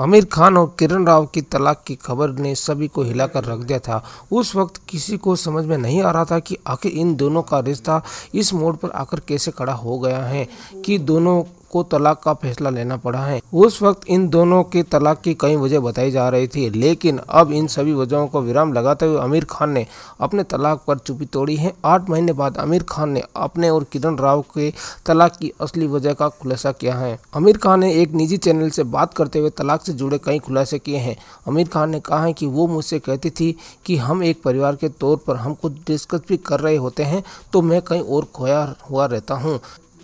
आमिर खान और किरण राव की तलाक की खबर ने सभी को हिलाकर रख दिया था उस वक्त किसी को समझ में नहीं आ रहा था कि आखिर इन दोनों का रिश्ता इस मोड़ पर आकर कैसे खड़ा हो गया है कि दोनों को तलाक का फैसला लेना पड़ा है उस वक्त इन दोनों के तलाक की कई वजह बताई जा रही थी लेकिन अब इन सभी वजहों को विराम लगाते हुए आमिर खान ने अपने तलाक पर चुपी तोड़ी है आठ महीने बाद आमिर खान ने अपने और किरण राव के तलाक की असली वजह का खुलासा किया है आमिर खान ने एक निजी चैनल से बात करते हुए तलाक से जुड़े कई खुलासे किए हैं आमिर खान ने कहा है कि वो मुझसे कहती थी कि हम एक परिवार के तौर पर हम कुछ डिस्कस भी कर रहे होते हैं तो मैं कहीं और खोया हुआ रहता हूँ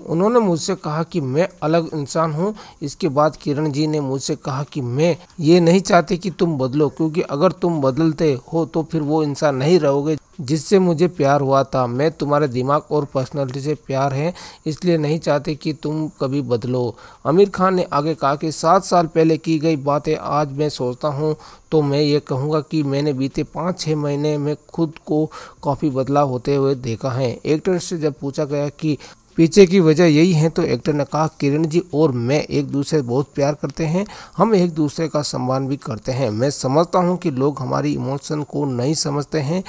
उन्होंने मुझसे कहा कि मैं अलग इंसान हूँ इसके बाद किरण जी ने मुझसे कहा कि मैं ये नहीं चाहती कि तुम बदलो क्योंकि अगर तुम बदलते हो तो फिर वो इंसान नहीं रहोगे जिससे मुझे प्यार हुआ था मैं तुम्हारे दिमाग और पर्सनालिटी से प्यार है इसलिए नहीं चाहते कि तुम कभी बदलो आमिर खान ने आगे कहा कि सात साल पहले की गई बातें आज मैं सोचता हूँ तो मैं ये कहूँगा कि मैंने बीते पाँच छः महीने में खुद को काफ़ी बदलाव होते हुए देखा है एक्टर से जब पूछा गया कि पीछे की वजह यही है तो एक्टर ने कहा किरण जी और मैं एक दूसरे बहुत प्यार करते हैं हम एक दूसरे का सम्मान भी करते हैं मैं समझता हूँ कि लोग हमारी इमोशन को नहीं समझते हैं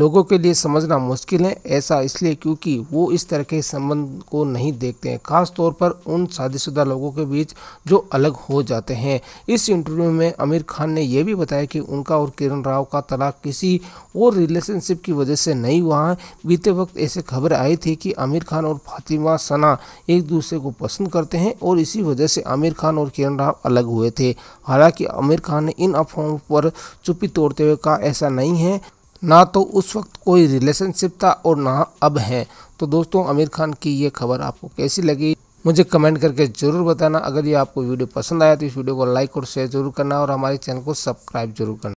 लोगों के लिए समझना मुश्किल है ऐसा इसलिए क्योंकि वो इस तरह के संबंध को नहीं देखते हैं ख़ास तौर पर उन शादीशुदा लोगों के बीच जो अलग हो जाते हैं इस इंटरव्यू में आमिर खान ने यह भी बताया कि उनका और किरण राव का तलाक किसी और रिलेशनशिप की वजह से नहीं हुआ है बीते वक्त ऐसे खबर आई थी कि आमिर खान और फातिमा सना एक दूसरे को पसंद करते हैं और इसी वजह से आमिर खान और किरण राव अलग हुए थे हालांकि आमिर खान ने इन अफवाहों पर चुप्पी तोड़ते हुए कहा ऐसा नहीं है ना तो उस वक्त कोई रिलेशनशिप था और ना अब है तो दोस्तों आमिर खान की ये खबर आपको कैसी लगी मुझे कमेंट करके ज़रूर बताना अगर ये आपको वीडियो पसंद आया तो इस वीडियो को लाइक और शेयर जरूर करना और हमारे चैनल को सब्सक्राइब जरूर करना